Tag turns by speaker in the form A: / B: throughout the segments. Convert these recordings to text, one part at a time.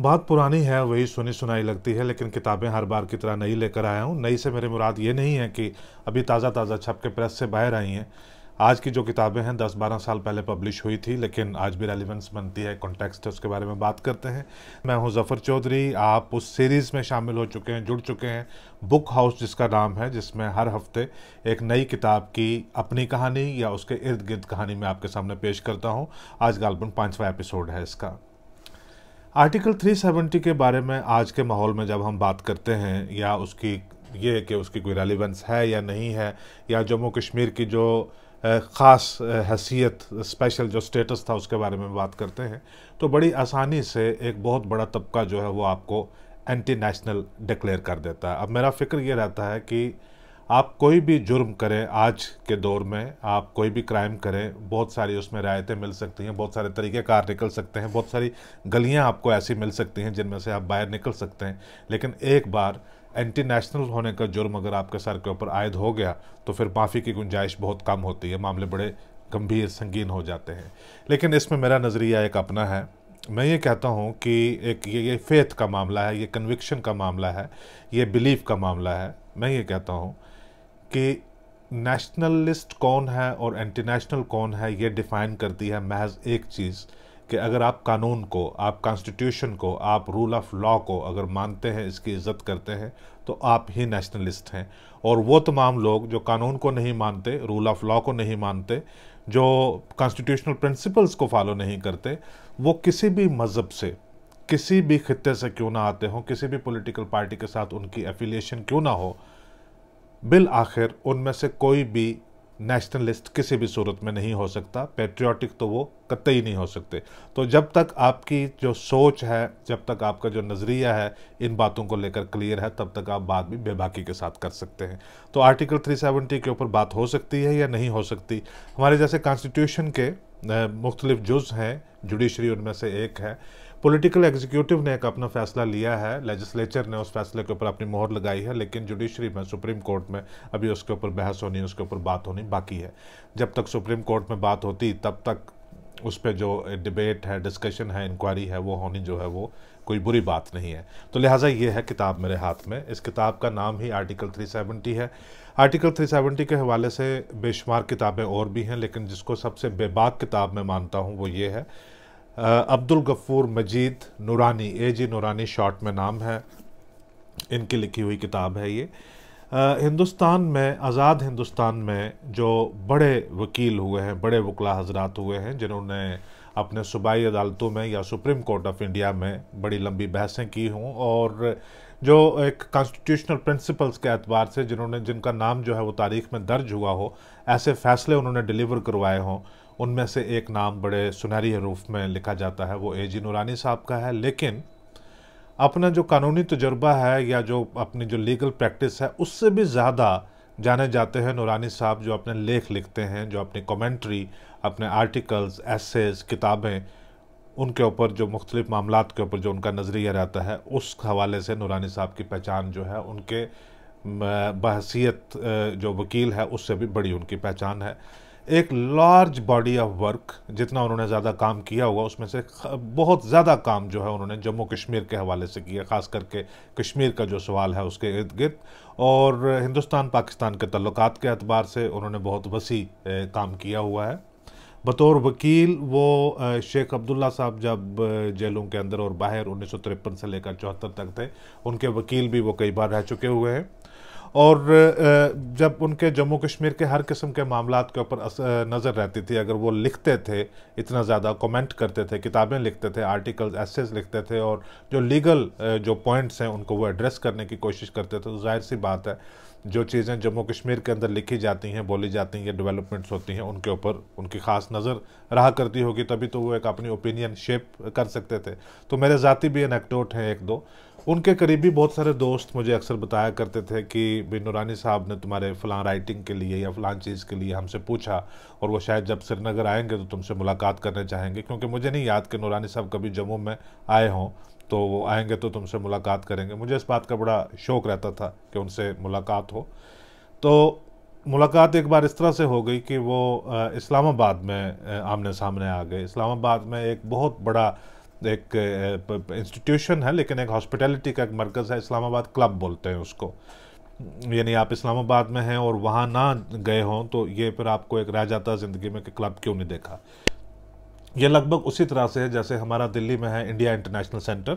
A: बात पुरानी है वही सुनी सुनाई लगती है लेकिन किताबें हर बार की तरह नई लेकर आया हूँ नई से मेरे मुराद ये नहीं है कि अभी ताज़ा ताज़ा छप के प्रेस से बाहर आई हैं आज की जो किताबें हैं दस बारह साल पहले पब्लिश हुई थी लेकिन आज भी रेलिवेंस बनती है कॉन्टेक्स्ट है उसके बारे में बात करते हैं मैं हूं जफ़र चौधरी आप उस सीरीज़ में शामिल हो चुके हैं जुड़ चुके हैं बुक हाउस जिसका नाम है जिसमें हर हफ्ते एक नई किताब की अपनी कहानी या उसके इर्द गिर्द कहानी मैं आपके सामने पेश करता हूँ आज गालबन पाँचवा एपिसोड है इसका आर्टिकल 370 के बारे में आज के माहौल में जब हम बात करते हैं या उसकी ये कि उसकी कोई रेलिवेंस है या नहीं है या जम्मू कश्मीर की जो ख़ास हैसियत स्पेशल जो स्टेटस था उसके बारे में बात करते हैं तो बड़ी आसानी से एक बहुत बड़ा तबका जो है वो आपको एंटी नेशनल डिक्लेयर कर देता है अब मेरा फ़िक्र ये रहता है कि आप कोई भी जुर्म करें आज के दौर में आप कोई भी क्राइम करें बहुत सारी उसमें रियायतें मिल सकती हैं बहुत सारे कार निकल सकते हैं बहुत सारी गलियां आपको ऐसी मिल सकती हैं जिनमें से आप बाहर निकल सकते हैं लेकिन एक बार एंटी नेशनल होने का जुर्म अगर आपके सर के ऊपर आयद हो गया तो फिर माफ़ी की गुंजाइश बहुत कम होती है मामले बड़े गंभीर संगीन हो जाते हैं लेकिन इसमें मेरा नज़रिया एक अपना है मैं ये कहता हूँ कि एक ये ये फेथ का मामला है ये कन्विक्शन का मामला है ये बिलीफ का मामला है मैं ये कहता हूँ कि नेशनलिस्ट कौन है और एंटी नेशनल कौन है ये डिफाइन करती है महज एक चीज़ कि अगर आप कानून को आप कॉन्स्टिट्यूशन को आप रूल ऑफ लॉ को अगर मानते हैं इसकी इज्जत करते हैं तो आप ही नेशनलिस्ट हैं और वो तमाम लोग जो कानून को नहीं मानते रूल ऑफ लॉ को नहीं मानते जो कॉन्स्टिट्यूशनल प्रिंसिपल्स को फॉलो नहीं करते वो किसी भी मज़हब से किसी भी खत्े से क्यों ना आते हों किसी भी पॉलिटिकल पार्टी के साथ उनकी एफिलिएशन क्यों ना हो बिल आखिर उनमें से कोई भी नेशनलिस्ट किसी भी सूरत में नहीं हो सकता पेट्रियाटिक तो वो कतई नहीं हो सकते तो जब तक आपकी जो सोच है जब तक आपका जो नज़रिया है इन बातों को लेकर क्लियर है तब तक आप बात भी बेबाकी के साथ कर सकते हैं तो आर्टिकल 370 के ऊपर बात हो सकती है या नहीं हो सकती हमारे जैसे कॉन्स्टिट्यूशन के मुख्तलिफ जुज़ हैं जुडिशरी उनमें से एक है पॉलिटिकल एग्जीक्यूटिव ने एक अपना फैसला लिया है लेजिस्लेचर ने उस फैसले के ऊपर अपनी मोहर लगाई है लेकिन जुडिशरी में सुप्रीम कोर्ट में अभी उसके ऊपर बहस होनी उसके ऊपर बात होनी बाकी है जब तक सुप्रीम कोर्ट में बात होती तब तक उस पर जो डिबेट है डिस्कशन है इंक्वायरी है वो होनी जो है वो कोई बुरी बात नहीं है तो लिहाजा ये है किताब मेरे हाथ में इस किताब का नाम ही आर्टिकल 370 है आर्टिकल 370 के हवाले से बेशुमार किताबें और भी हैं लेकिन जिसको सबसे बेबाक किताब मैं मानता हूँ वो ये है अब्दुल गफ़ूर मजीद नूरानी ए जी नूरानी शॉर्ट में नाम है इनकी लिखी हुई किताब है ये हिंदुस्तान में आज़ाद हिंदुस्तान में जो बड़े वकील हुए हैं बड़े वकला हजरात हुए हैं जिन्होंने अपने सूबाई अदालतों में या सुप्रीम कोर्ट ऑफ इंडिया में बड़ी लंबी बहसें की हूँ और जो एक कॉन्स्टिट्यूशनल प्रिंसिपल्स के अतबार से जिन्होंने जिनका नाम जो है वो तारीख़ में दर्ज हुआ हो ऐसे फ़ैसले उन्होंने डिलीवर करवाए हों उनमें से एक नाम बड़े सुनहरी हरूफ में लिखा जाता है वो ए जी नूरानी साहब का है लेकिन अपना जो कानूनी तजर्बा है या जो अपनी जो लीगल प्रैक्टिस है उससे भी ज़्यादा जाने जाते हैं नूरानी साहब जो अपने लेख लिखते हैं जो अपनी कमेंट्री अपने आर्टिकल्स एसेज किताबें उनके ऊपर जो मुख्तलिफ मामला के ऊपर जो उनका नज़रिया रहता है उस हवाले से नूरानी साहब की पहचान जो है उनके बहसीत जो वकील है उससे भी बड़ी उनकी पहचान है एक लार्ज बॉडी ऑफ वर्क जितना उन्होंने ज़्यादा काम किया हुआ उसमें से बहुत ज़्यादा काम जो है उन्होंने जम्मू कश्मीर के हवाले से किया ख़ास करके कश्मीर का जो सवाल है उसके इर्द गिर्द और हिंदुस्तान पाकिस्तान के तल्लक के अतबार से उन्होंने बहुत वसी काम किया हुआ है बतौर वकील वो शेख अब्दुल्ला साहब जब जेलों के अंदर और बाहर उन्नीस से लेकर चौहत्तर तक थे उनके वकील भी वो कई बार रह चुके हुए हैं और जब उनके जम्मू कश्मीर के हर किस्म के मामला के ऊपर नज़र रहती थी अगर वो लिखते थे इतना ज़्यादा कमेंट करते थे किताबें लिखते थे आर्टिकल्स एसेज लिखते थे और जो लीगल जो पॉइंट्स हैं उनको वो एड्रेस करने की कोशिश करते थे तो जाहिर सी बात है जो चीज़ें जम्मू कश्मीर के अंदर लिखी जाती हैं बोली जाती हैं डेवलपमेंट्स होती हैं उनके ऊपर उनकी ख़ास नज़र रहा करती होगी तभी तो वो एक अपनी ओपिनियन शेप कर सकते थे तो मेरे ज़ाती भी एनेक्टोट हैं एक दो उनके करीबी बहुत सारे दोस्त मुझे अक्सर बताया करते थे कि नूरानी साहब ने तुम्हारे फ़लाँ राइटिंग के लिए या फ़लाँ चीज़ के लिए हमसे पूछा और वो शायद जब श्रीनगर आएंगे तो तुमसे मुलाकात करने चाहेंगे क्योंकि मुझे नहीं याद कि नूरानी साहब कभी जम्मू में आए हों तो वो आएंगे तो तुमसे मुलाकात करेंगे मुझे इस बात का बड़ा शौक़ रहता था कि उनसे मुलाकात हो तो मुलाकात एक बार इस तरह से हो गई कि वो इस्लामाबाद में आमने सामने आ गए इस्लामाबाद में एक बहुत बड़ा एक इंस्टीट्यूशन है लेकिन एक हॉस्पिटैलिटी का एक मरकज़ है इस्लामाबाद क्लब बोलते हैं उसको यानी आप इस्लामाबाद में हैं और वहाँ ना गए हों तो ये फिर आपको एक रह जाता ज़िंदगी में कि क्लब क्यों नहीं देखा ये लगभग उसी तरह से है जैसे हमारा दिल्ली में है इंडिया इंटरनेशनल सेंटर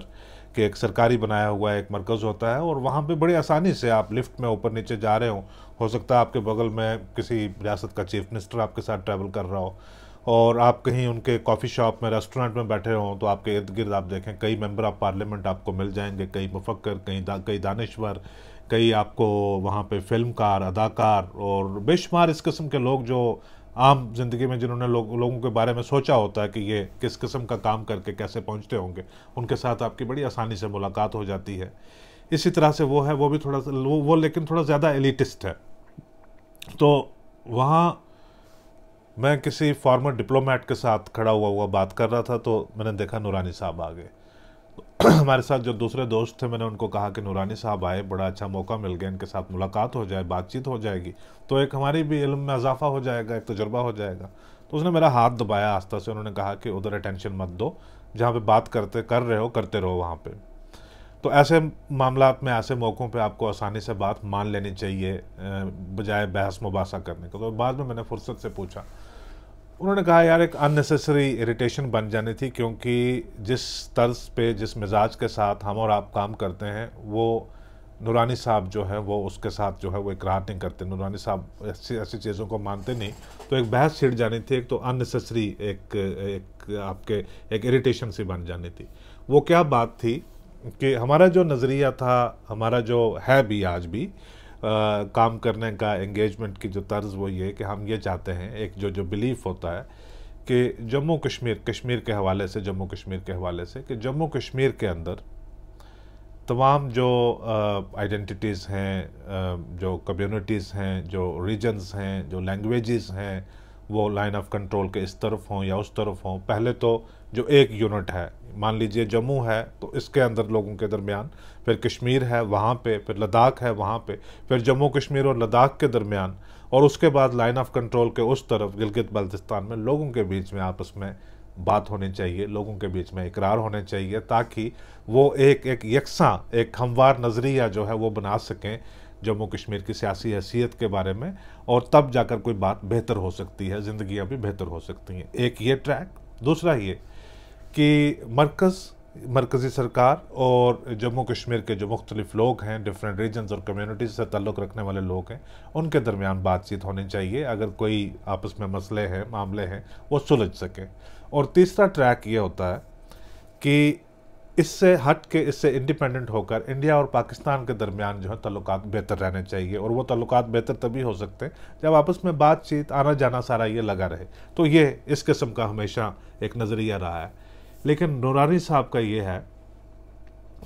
A: कि एक सरकारी बनाया हुआ एक मरकज़ होता है और वहाँ पे बड़ी आसानी से आप लिफ्ट में ऊपर नीचे जा रहे हो हो सकता है आपके बगल में किसी रियासत का चीफ मिनिस्टर आपके साथ ट्रैवल कर रहा हो और आप कहीं उनके कॉफ़ी शॉप में रेस्टोरेंट में बैठे हों तो आपके इर्द गिर्द आप देखें कई मेंबर ऑफ पार्लियामेंट आपको मिल जाएंगे कई मुफक्र कई दा, कई दानश्वर कई आपको वहाँ पे फिल्मकार अदाकार और बेशुमार इस किस्म के लोग जो आम जिंदगी में जिन्होंने लो, लोगों के बारे में सोचा होता है कि ये किस किस्म का काम करके कैसे पहुँचते होंगे उनके साथ आपकी बड़ी आसानी से मुलाकात हो जाती है इसी तरह से वो है वो भी थोड़ा सा वो लेकिन थोड़ा ज़्यादा एलिटिस्ट है तो वहाँ मैं किसी फॉर्मर डिप्लोमेट के साथ खड़ा हुआ हुआ बात कर रहा था तो मैंने देखा नूरानी साहब आ गए हमारे साथ जो दूसरे दोस्त थे मैंने उनको कहा कि नूरानी साहब आए बड़ा अच्छा मौका मिल गया इनके साथ मुलाकात हो जाए बातचीत हो जाएगी तो एक हमारी भी इल्म में इजाफा हो जाएगा एक तजुर्बा हो जाएगा तो उसने मेरा हाथ दबाया आस्था से उन्होंने कहा कि उधर अटेंशन मत दो जहाँ पर बात करते कर रहे हो करते रहो वहाँ पर तो ऐसे मामला में ऐसे मौक़ों पे आपको आसानी से बात मान लेनी चाहिए बजाय बहस मुबासा करने का तो बाद में मैंने फुर्सत से पूछा उन्होंने कहा यार एक अननेसेसरी इरिटेशन बन जानी थी क्योंकि जिस तर्ज पे जिस मिजाज के साथ हम और आप काम करते हैं वो नूरानी साहब जो है वो उसके साथ जो है वो इकरार नहीं करते नूरानी साहब ऐसी ऐसी चीज़ों को मानते नहीं तो एक बहस छिड़ जानी थी एक तो अननेसेसरी एक एक आपके एक इरिटेशन सी बन जानी थी वो क्या बात थी कि हमारा जो नज़रिया था हमारा जो है भी आज भी काम करने का एंगेजमेंट की जो तर्ज वो ये कि हम ये चाहते हैं एक जो जो बिलीफ होता है कि जम्मू कश्मीर कश्मीर के हवाले से जम्मू कश्मीर के हवाले से कि जम्मू कश्मीर के अंदर तमाम जो आइडेंटिटीज़ हैं जो कम्युनिटीज़ हैं जो रीजन्स हैं जो लैंग्वेजेस हैं वो लाइन ऑफ कंट्रोल के इस तरफ हों या उस तरफ हों पहले तो जो एक यूनिट है मान लीजिए जम्मू है तो इसके अंदर लोगों के दरमियान फिर कश्मीर है वहाँ पे फिर लद्दाख है वहाँ पे फिर जम्मू कश्मीर और लद्दाख के दरमियान और उसके बाद लाइन ऑफ कंट्रोल के उस तरफ गिलगित बल्तिस्तान में लोगों के बीच में आपस में बात होनी चाहिए लोगों के बीच में इकरार होने चाहिए ताकि वो एक एक यकसा एक हमवार नज़रिया जो है वो बना सकें जम्मू कश्मीर की सियासी हैसियत के बारे में और तब जाकर कोई बात बेहतर हो सकती है ज़िंदियाँ भी बेहतर हो सकती हैं एक ये ट्रैक दूसरा ये कि मरकज़ मरकज़ी सरकार और जम्मू कश्मीर के जो मुख्तलिफ लोग हैं डिफरेंट रीजन्स और कम्युनिटीज़ से ताल्लुक़ रखने वाले लोग हैं उनके दरमियान बातचीत होनी चाहिए अगर कोई आपस में मसले हैं मामले हैं वो सुलझ सकें और तीसरा ट्रैक ये होता है कि इससे हट के इससे इंडिपेंडेंट होकर इंडिया और पाकिस्तान के दरमियान जो है तल्लुक बेहतर रहने चाहिए और वो तल्लुक बेहतर तभी हो सकते हैं जब आपस में बातचीत आना जाना सारा ये लगा रहे तो ये इस किस्म का हमेशा एक नज़रिया रहा है लेकिन नूरानी साहब का ये है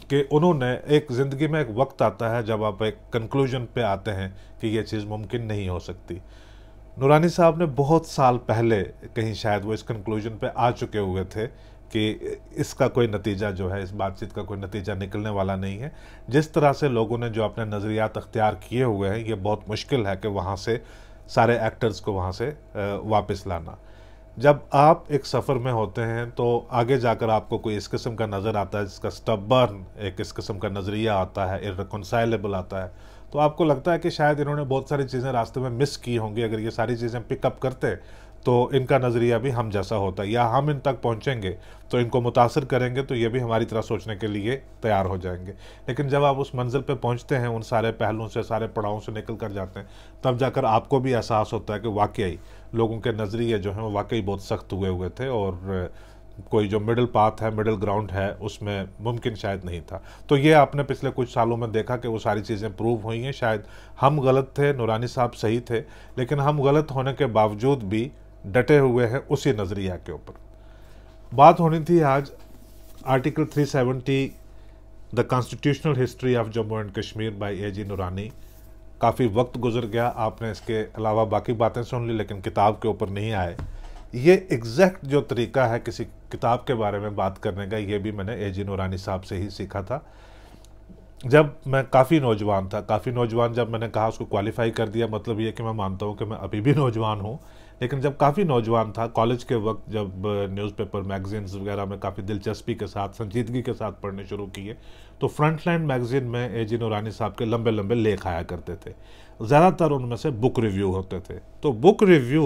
A: कि उन्होंने एक ज़िंदगी में एक वक्त आता है जब आप एक कंक्लूजन पे आते हैं कि यह चीज़ मुमकिन नहीं हो सकती नूरानी साहब ने बहुत साल पहले कहीं शायद वो इस कंक्लूजन पे आ चुके हुए थे कि इसका कोई नतीजा जो है इस बातचीत का कोई नतीजा निकलने वाला नहीं है जिस तरह से लोगों ने जो अपने नज़रियात अख्तियार किए हुए हैं ये बहुत मुश्किल है कि वहाँ से सारे एक्टर्स को वहाँ से वापस लाना जब आप एक सफ़र में होते हैं तो आगे जाकर आपको कोई इस किस्म का नज़र आता है जिसका स्टबर्न एक इस किस्म का नज़रिया आता है इनकनसाइलेबल आता है तो आपको लगता है कि शायद इन्होंने बहुत सारी चीज़ें रास्ते में मिस की होंगी अगर ये सारी चीज़ें पिकअप करते तो इनका नज़रिया भी हम जैसा होता है या हम इन तक पहुँचेंगे तो इनको मुतासर करेंगे तो ये भी हमारी तरह सोचने के लिए तैयार हो जाएंगे लेकिन जब आप उस मंजिल पर पहुँचते हैं उन सारे पहलुओं से सारे पड़ावों से निकल कर जाते हैं तब जाकर आपको भी एहसास होता है कि वाकई लोगों के नज़रिए जो हैं वो वाकई बहुत सख्त हुए हुए थे और कोई जो मिडिल पाथ है मिडिल ग्राउंड है उसमें मुमकिन शायद नहीं था तो ये आपने पिछले कुछ सालों में देखा कि वो सारी चीज़ें प्रूव हुई हैं शायद हम गलत थे नूरानी साहब सही थे लेकिन हम गलत होने के बावजूद भी डटे हुए हैं उसी नज़रिया के ऊपर बात होनी थी आज article 370 the constitutional history of Jammu and Kashmir by A G Noorani काफ़ी वक्त गुजर गया आपने इसके अलावा बाकी बातें सुन ली लेकिन किताब के ऊपर नहीं आए ये एग्जैक्ट जो तरीका है किसी किताब के बारे में बात करने का ये भी मैंने ए जी नूरानी साहब से ही सीखा था जब मैं काफ़ी नौजवान था काफ़ी नौजवान जब मैंने कहा उसको क्वालिफाई कर दिया मतलब ये कि मैं मानता हूँ कि मैं अभी भी नौजवान हूँ लेकिन जब काफ़ी नौजवान था कॉलेज के वक्त जब न्यूज़पेपर मैगजीन्स वगैरह में काफ़ी दिलचस्पी के साथ संजीदगी के साथ पढ़ने शुरू किए तो फ्रंटलाइन मैगज़ीन में ए जी नूरानी साहब के लंबे लंबे लेख आया करते थे ज़्यादातर उनमें से बुक रिव्यू होते थे तो बुक रिव्यू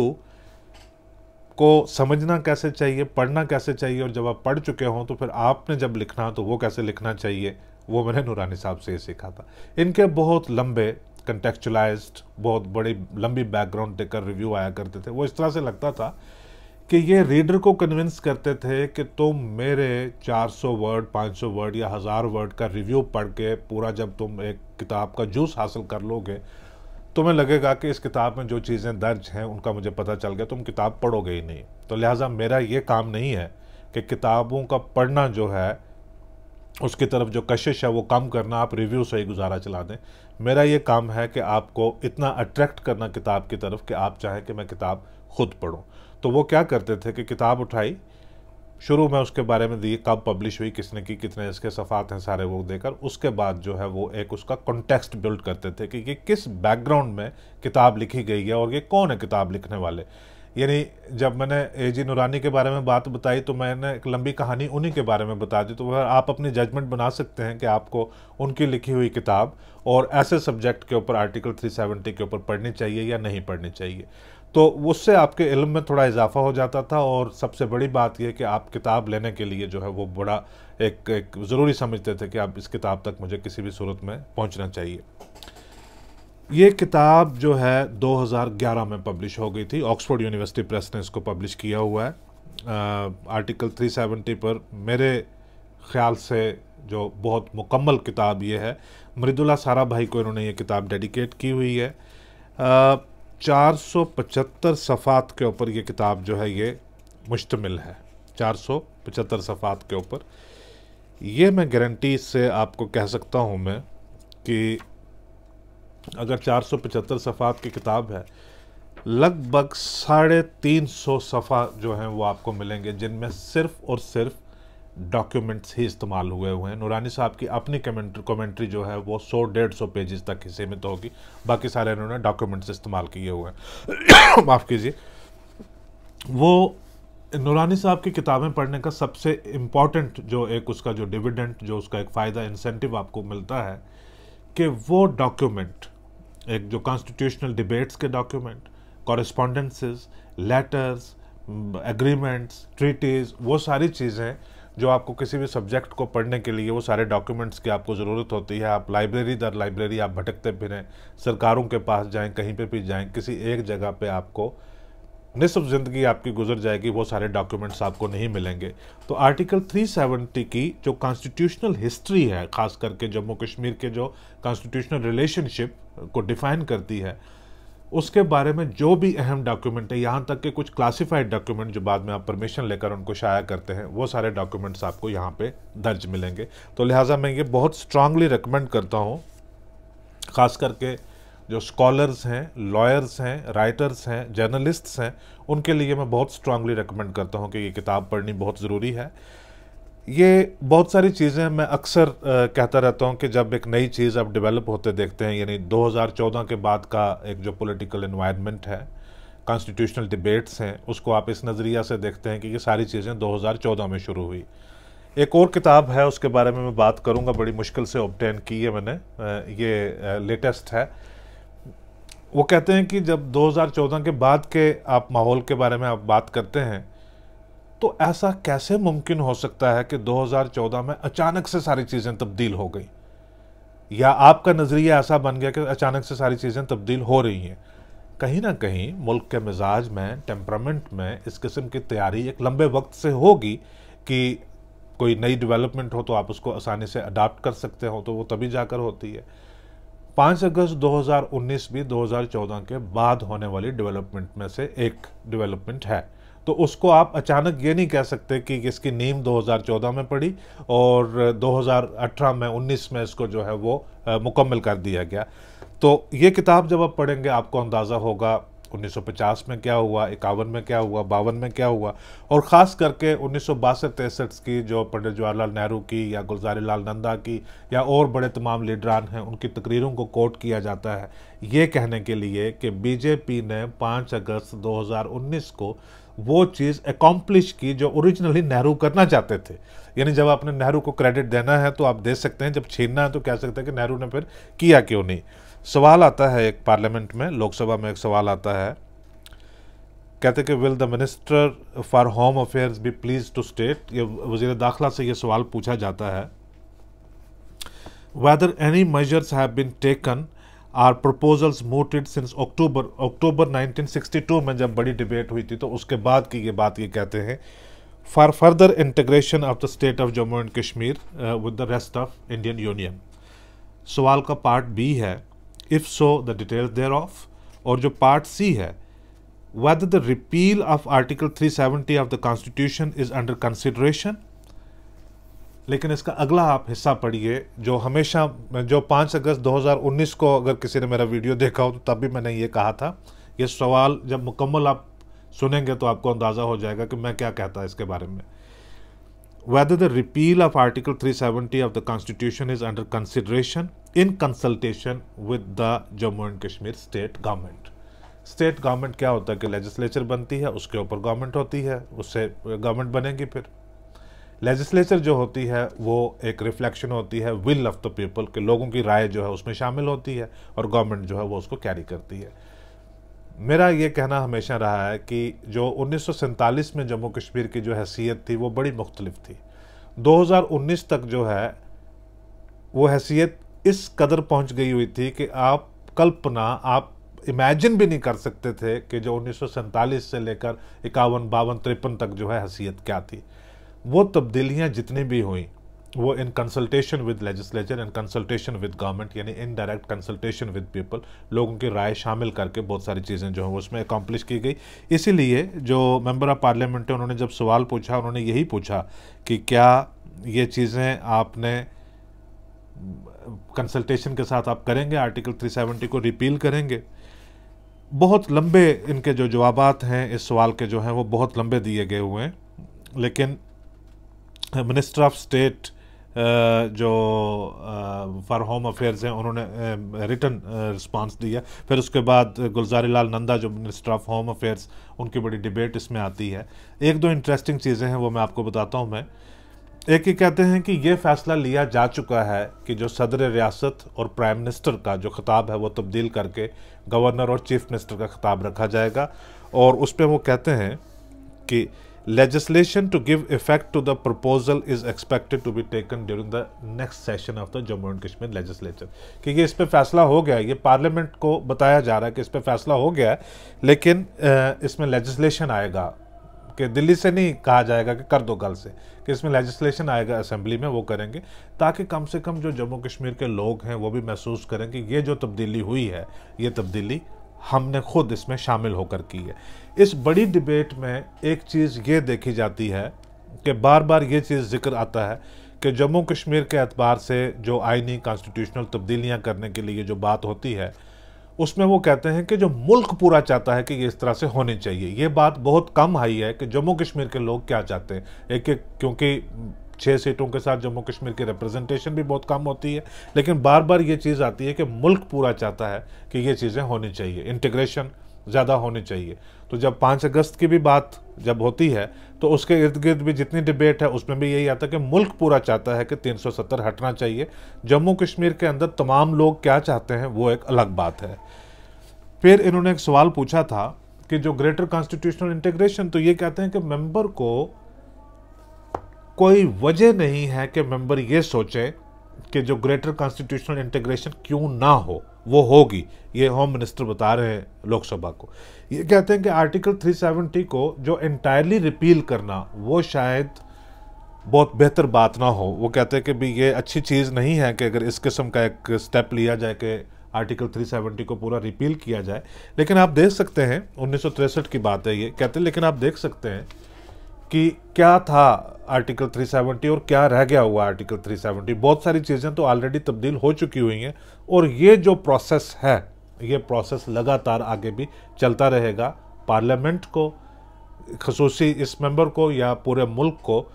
A: को समझना कैसे चाहिए पढ़ना कैसे चाहिए और जब आप पढ़ चुके हों तो फिर आपने जब लिखना तो वो कैसे लिखना चाहिए वो मैंने नूरानी साहब से ही सीखा था इनके बहुत लंबे कंटेक्चुलाइज्ड बहुत बड़ी लंबी बैकग्राउंड देकर रिव्यू आया करते थे वो इस तरह से लगता था कि ये रीडर को कन्विंस करते थे कि तुम मेरे 400 वर्ड 500 वर्ड या हज़ार वर्ड का रिव्यू पढ़ के पूरा जब तुम एक किताब का जूस हासिल कर लोगे तुम्हें लगेगा कि इस किताब में जो चीज़ें दर्ज हैं उनका मुझे पता चल गया तुम किताब पढ़ोगे ही नहीं तो लिहाजा मेरा ये काम नहीं है कि किताबों का पढ़ना जो है उसकी तरफ जो कशिश है वो कम करना आप रिव्यू से ही गुजारा चला दें मेरा ये काम है कि आपको इतना अट्रैक्ट करना किताब की तरफ कि आप चाहें कि मैं किताब खुद पढ़ूँ तो वो क्या करते थे कि किताब उठाई शुरू में उसके बारे में दिए कब पब्लिश हुई किसने की कितने इसके सफ़ात हैं सारे वो देकर उसके बाद जो है वो एक उसका कॉन्टेक्स्ट बिल्ड करते थे कि ये किस बैकग्राउंड में किताब लिखी गई है और ये कौन है किताब लिखने वाले यानी जब मैंने ए जी नूरानी के बारे में बात बताई तो मैंने एक लंबी कहानी उन्हीं के बारे में बता दी तो वह आप अपनी जजमेंट बना सकते हैं कि आपको उनकी लिखी हुई किताब और ऐसे सब्जेक्ट के ऊपर आर्टिकल 370 के ऊपर पढ़नी चाहिए या नहीं पढ़नी चाहिए तो उससे आपके इल्म में थोड़ा इजाफा हो जाता था और सबसे बड़ी बात यह कि आप किताब लेने के लिए जो है वो बड़ा एक, एक ज़रूरी समझते थे कि आप इस किताब तक मुझे किसी भी सूरत में पहुँचना चाहिए ये किताब जो है 2011 में पब्लिश हो गई थी ऑक्सफोर्ड यूनिवर्सिटी प्रेस ने इसको पब्लिश किया हुआ है आर्टिकल 370 पर मेरे ख्याल से जो बहुत मुकम्मल किताब ये है मृदुल्ला सारा भाई को इन्होंने ये किताब डेडिकेट की हुई है चार सौ पचहत्तर सफ़ात के ऊपर ये किताब जो है ये मुश्तमिल है चार सौ पचहत्तर सफ़ात के ऊपर ये मैं गारंटी से आपको कह सकता हूँ मैं कि अगर 475 सफ़ात की किताब है लगभग साढ़े तीन सौ सफ़ा जो हैं वो आपको मिलेंगे जिनमें सिर्फ़ और सिर्फ डॉक्यूमेंट्स ही इस्तेमाल हुए हुए हैं नूरानी साहब की अपनी कमेंट कमेंट्री जो है वो सौ डेढ़ सौ पेजेस तक ही सीमित तो होगी बाकी सारे इन्होंने डॉक्यूमेंट्स इस्तेमाल किए हुए हैं माफ़ कीजिए वो नूरानी साहब की किताबें पढ़ने का सबसे इम्पॉर्टेंट जो एक उसका जो डिविडेंट जो उसका एक फ़ायदा इंसेंटिव आपको मिलता है कि वो डॉक्यूमेंट एक जो कॉन्स्टिट्यूशनल डिबेट्स के document correspondences letters agreements treaties वो सारी चीज़ें जो आपको किसी भी सब्जेक्ट को पढ़ने के लिए वो सारे डॉक्यूमेंट्स की आपको ज़रूरत होती है आप लाइब्रेरी दर लाइब्रेरी आप भटकते फिरें सरकारों के पास जाएं कहीं पे भी जाएं किसी एक जगह पे आपको निसफ ज़िंदगी आपकी गुजर जाएगी वो सारे डॉक्यूमेंट्स आपको नहीं मिलेंगे तो आर्टिकल 370 की जो कॉन्स्टिट्यूशनल हिस्ट्री है ख़ास करके जम्मू कश्मीर के जो कॉन्स्टिट्यूशनल रिलेशनशिप को डिफ़ाइन करती है उसके बारे में जो भी अहम डॉक्यूमेंट है यहाँ तक के कुछ क्लासिफाइड डॉक्यूमेंट जो बाद में आप परमिशन लेकर उनको शाया करते हैं वो सारे डॉक्यूमेंट्स आपको यहाँ पर दर्ज मिलेंगे तो लिहाजा मैं ये बहुत स्ट्रांगली रिकमेंड करता हूँ ख़ास करके जो स्कॉलर्स हैं लॉयर्स हैं राइटर्स हैं जर्नलिस्ट्स हैं उनके लिए मैं बहुत स्ट्रांगली रिकमेंड करता हूँ कि ये किताब पढ़नी बहुत ज़रूरी है ये बहुत सारी चीज़ें मैं अक्सर कहता रहता हूँ कि जब एक नई चीज़ आप डेवलप होते देखते हैं यानी 2014 के बाद का एक जो पॉलिटिकल इन्वायरमेंट है कॉन्स्टिट्यूशनल डिबेट्स हैं उसको आप इस नज़रिया से देखते हैं कि ये सारी चीज़ें 2014 में शुरू हुई एक और किताब है उसके बारे में मैं बात करूँगा बड़ी मुश्किल से ऑबटेन की है मैंने ये लेटेस्ट है वो कहते हैं कि जब 2014 के बाद के आप माहौल के बारे में आप बात करते हैं तो ऐसा कैसे मुमकिन हो सकता है कि 2014 में अचानक से सारी चीज़ें तब्दील हो गई या आपका नज़रिया ऐसा बन गया कि अचानक से सारी चीज़ें तब्दील हो रही हैं कहीं ना कहीं मुल्क के मिजाज में टेम्परामेंट में इस किस्म की तैयारी एक लंबे वक्त से होगी कि कोई नई डेवलपमेंट हो तो आप उसको आसानी से अडाप्ट कर सकते हो तो वो तभी जाकर होती है 5 अगस्त 2019 भी 2014 के बाद होने वाली डेवलपमेंट में से एक डेवलपमेंट है तो उसको आप अचानक ये नहीं कह सकते कि इसकी नीम 2014 में पड़ी और 2018 में 19 में इसको जो है वो मुकम्मल कर दिया गया तो ये किताब जब आप पढ़ेंगे आपको अंदाज़ा होगा 1950 में क्या हुआ इक्यावन में क्या हुआ बावन में क्या हुआ और ख़ास करके उन्नीस सौ की जो पंडित जवाहरलाल नेहरू की या गुलजारी लाल नंदा की या और बड़े तमाम लीडरान हैं उनकी तकरीरों को कोट किया जाता है ये कहने के लिए कि बीजेपी ने 5 अगस्त 2019 को वो चीज़ एकम्प्लिश की जो ओरिजिनली नेहरू करना चाहते थे यानी जब आपने नेहरू को क्रेडिट देना है तो आप दे सकते हैं जब छीनना है तो कह सकते हैं कि नेहरू ने फिर किया क्यों नहीं सवाल आता है एक पार्लियामेंट में लोकसभा में एक सवाल आता है कहते कि will the minister for home affairs be please to state ये वजीर दाखिला से ये सवाल पूछा जाता है whether any measures have been taken or proposals mooted since October October 1962 में जब बड़ी डिबेट हुई थी तो उसके बाद की ये बात ये कहते हैं for further integration of the state of Jammu and Kashmir with the rest of Indian union सवाल का पार्ट बी है if so the details thereof और जो पार्ट सी है whether the repeal of article 370 of the constitution is under consideration लेकिन इसका अगला आप हिस्सा पढ़िए जो हमेशा जो 5 अगस्त 2019 को अगर किसी ने मेरा वीडियो देखा हो तो तब भी मैंने ये कहा था ये सवाल जब मुकम्मल आप सुनेंगे तो आपको अंदाज़ा हो जाएगा कि मैं क्या कहता इसके बारे में whether the repeal of article 370 of the constitution is under consideration in consultation with the Jammu and Kashmir state government state government क्या होता है कि लेजिस्लेचर बनती है उसके ऊपर गवर्नमेंट होती है उससे गवर्नमेंट बनेगी फिर लेजिस्लेचर जो होती है वो एक रिफ्लेक्शन होती है विल ऑफ द पीपल के लोगों की राय जो है उसमें शामिल होती है और गवर्नमेंट जो है वो उसको कैरी करती है मेरा ये कहना हमेशा रहा है कि जो उन्नीस में जम्मू कश्मीर की जो हैसियत थी वो बड़ी मुख्तलिफ थी 2019 तक जो है वो हैसियत इस कदर पहुंच गई हुई थी कि आप कल्पना आप इमेजिन भी नहीं कर सकते थे कि जो उन्नीस से लेकर इक्यावन बावन तिरपन तक जो है हसीियत क्या थी वो तब्दीलियाँ जितनी भी हुई वो in consultation with legislature in consultation with government यानी इनडायरेक्ट कंसल्टेशन विद पीपल लोगों की राय शामिल करके बहुत सारी चीज़ें जो हैं उसमें अकम्पलिश की गई इसीलिए जो मेंबर ऑफ पार्लियामेंट है उन्होंने जब सवाल पूछा उन्होंने यही पूछा कि क्या ये चीज़ें आपने कंसल्टेशन के साथ आप करेंगे आर्टिकल 370 को रिपील करेंगे बहुत लंबे इनके जो जवाब हैं इस सवाल के जो हैं वो बहुत लंबे दिए गए हुए हैं लेकिन मिनिस्टर ऑफ स्टेट जो फॉर होम अफेयर्स हैं उन्होंने रिटर्न रिस्पांस दिया फिर उसके बाद गुलजारी लाल नंदा जो मिनिस्टर ऑफ होम अफेयर्स उनकी बड़ी डिबेट इसमें आती है एक दो इंटरेस्टिंग चीज़ें हैं वो मैं आपको बताता हूँ मैं एक ही कहते हैं कि ये फैसला लिया जा चुका है कि जो सदर रियासत और प्राइम मिनिस्टर का जो खिताब है वो तब्दील करके गवर्नर और चीफ मिनिस्टर का खिताब रखा जाएगा और उस पर वो कहते हैं कि legislation to give effect to the proposal is expected to be taken during the next session of the Jammu and Kashmir legislature कि ये इस पर फैसला हो गया ये पार्लियामेंट को बताया जा रहा है कि इस पर फैसला हो गया है लेकिन इसमें लेजिस्लेशन आएगा कि दिल्ली से नहीं कहा जाएगा कि कर दो कल से कि इसमें लेजिस्लेशन आएगा असेंबली में वो करेंगे ताकि कम से कम जो जम्मू कश्मीर के लोग हैं वो भी महसूस करें कि ये जो तब्दीली हुई है ये तब्दीली हमने खुद इसमें शामिल होकर की है इस बड़ी डिबेट में एक चीज़ ये देखी जाती है कि बार बार ये चीज़ जिक्र आता है कि जम्मू कश्मीर के अतबार से जो आइनी कॉन्स्टिट्यूशनल तब्दीलियाँ करने के लिए जो बात होती है उसमें वो कहते हैं कि जो मुल्क पूरा चाहता है कि ये इस तरह से होने चाहिए ये बात बहुत कम आई है कि जम्मू कश्मीर के लोग क्या चाहते हैं एक एक क्योंकि छः सीटों के साथ जम्मू कश्मीर की रिप्रेजेंटेशन भी बहुत कम होती है लेकिन बार बार ये चीज़ आती है कि मुल्क पूरा चाहता है कि ये चीज़ें होनी चाहिए इंटीग्रेशन ज़्यादा होनी चाहिए तो जब पाँच अगस्त की भी बात जब होती है तो उसके इर्द गिर्द भी जितनी डिबेट है उसमें भी यही आता है कि मुल्क पूरा चाहता है कि 370 हटना चाहिए जम्मू कश्मीर के अंदर तमाम लोग क्या चाहते हैं वो एक अलग बात है फिर इन्होंने एक सवाल पूछा था कि जो ग्रेटर कॉन्स्टिट्यूशनल इंटीग्रेशन तो ये कहते हैं कि मेम्बर को कोई वजह नहीं है कि मेम्बर ये सोचे कि जो ग्रेटर कॉन्स्टिट्यूशनल इंटीग्रेशन क्यों ना हो वो होगी ये होम मिनिस्टर बता रहे हैं लोकसभा को ये कहते हैं कि आर्टिकल 370 को जो इंटायरली रिपील करना वो शायद बहुत बेहतर बात ना हो वो कहते हैं कि भी ये अच्छी चीज़ नहीं है कि अगर इस किस्म का एक स्टेप लिया जाए कि आर्टिकल 370 को पूरा रिपील किया जाए लेकिन आप देख सकते हैं उन्नीस की बात है ये कहते हैं लेकिन आप देख सकते हैं कि क्या था आर्टिकल 370 और क्या रह गया हुआ आर्टिकल 370 बहुत सारी चीज़ें तो ऑलरेडी तब्दील हो चुकी हुई हैं और ये जो प्रोसेस है ये प्रोसेस लगातार आगे भी चलता रहेगा पार्लियामेंट को खसूस इस मेंबर को या पूरे मुल्क को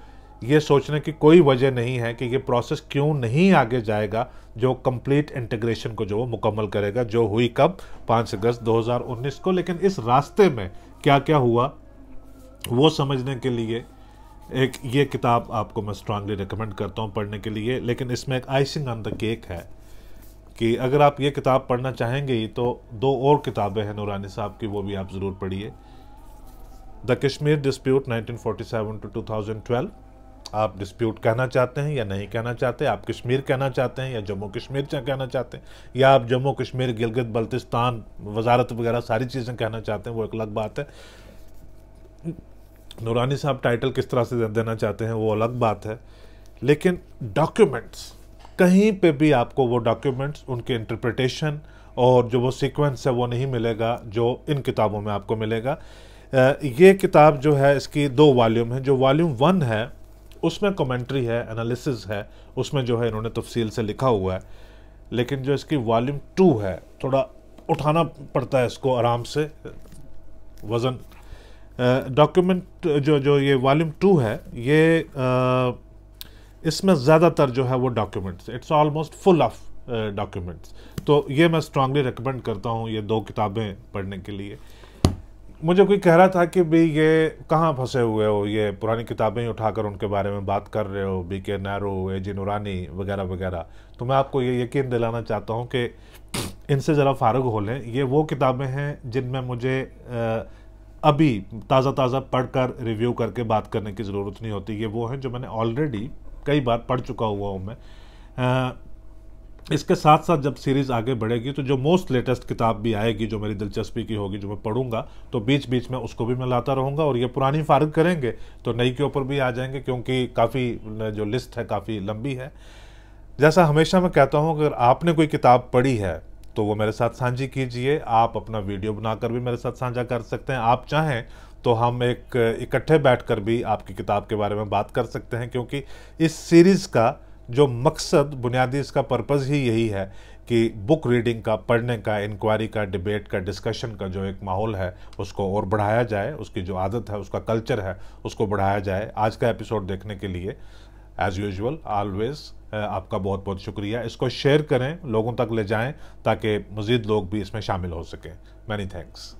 A: ये सोचने की कोई वजह नहीं है कि ये प्रोसेस क्यों नहीं आगे जाएगा जो कंप्लीट इंटीग्रेशन को जो वो मुकम्मल करेगा जो हुई कब 5 अगस्त 2019 को लेकिन इस रास्ते में क्या क्या हुआ वो समझने के लिए एक ये किताब आपको मैं स्ट्रांगली रिकमेंड करता हूँ पढ़ने के लिए लेकिन इसमें एक आइसिंग ऑन द केक है कि अगर आप ये किताब पढ़ना चाहेंगे ही तो दो और किताबें हैं नूरानी साहब की वो भी आप ज़रूर पढ़िए द कश्मीर डिस्प्यूट 1947 टू 2012 आप डिस्प्यूट कहना चाहते हैं या नहीं कहना चाहते आप कश्मीर कहना चाहते हैं या जम्मू कश्मीर कहना चाहते हैं या आप जम्मू कश्मीर गिलगित बल्तिस्तान वजारत वगैरह सारी चीज़ें कहना चाहते हैं वो एक अलग बात है नूरानी साहब टाइटल किस तरह से देना चाहते हैं वो अलग बात है लेकिन डॉक्यूमेंट्स कहीं पे भी आपको वो डॉक्यूमेंट्स उनके इंटरप्रिटेशन और जो वो सीक्वेंस है वो नहीं मिलेगा जो इन किताबों में आपको मिलेगा ये किताब जो है इसकी दो वॉल्यूम है जो वॉल्यूम वन है उसमें कमेंट्री है एनालिसिस है उसमें जो है इन्होंने तफसील से लिखा हुआ है लेकिन जो इसकी वॉल्यूम टू है थोड़ा उठाना पड़ता है इसको आराम से वज़न डॉक्यूमेंट जो जो ये वॉल्यूम टू है ये इसमें ज़्यादातर जो है वो documents it's almost full of documents तो ये मैं स्ट्रांगली रिकमेंड करता हूँ ये दो किताबें पढ़ने के लिए मुझे कोई कह रहा था कि भाई ये कहाँ फंसे हुए हो ये पुरानी किताबें उठाकर उनके बारे में बात कर रहे हो बी के नेहरू ए जी नुरानी वगैरह वगैरह तो मैं आपको ये यकीन दिलाना चाहता हूँ कि इनसे ज़रा फारग हो लें ये वो किताबें हैं जिनमें मुझे आ, अभी ताज़ा ताज़ा पढ़कर रिव्यू करके बात करने की ज़रूरत नहीं होती ये वो हैं जो मैंने ऑलरेडी कई बार पढ़ चुका हुआ हूँ मैं आ, इसके साथ साथ जब सीरीज़ आगे बढ़ेगी तो जो मोस्ट लेटेस्ट किताब भी आएगी जो मेरी दिलचस्पी की होगी जो मैं पढ़ूंगा तो बीच बीच में उसको भी मैं लाता रहूंगा और ये पुरानी फारग करेंगे तो नई के ऊपर भी आ जाएंगे क्योंकि काफ़ी जो लिस्ट है काफ़ी लंबी है जैसा हमेशा मैं कहता हूँ अगर आपने कोई किताब पढ़ी है तो वो मेरे साथ साझी कीजिए आप अपना वीडियो बनाकर भी मेरे साथ साझा कर सकते हैं आप चाहें तो हम एक इकट्ठे बैठकर भी आपकी किताब के बारे में बात कर सकते हैं क्योंकि इस सीरीज़ का जो मकसद बुनियादी इसका पर्पज़ ही यही है कि बुक रीडिंग का पढ़ने का इंक्वायरी का डिबेट का डिस्कशन का जो एक माहौल है उसको और बढ़ाया जाए उसकी जो आदत है उसका कल्चर है उसको बढ़ाया जाए आज का एपिसोड देखने के लिए एज़ यूजल ऑलवेज़ आपका बहुत बहुत शुक्रिया इसको शेयर करें लोगों तक ले जाएं ताकि मज़ीद लोग भी इसमें शामिल हो सकें मैनी थैंक्स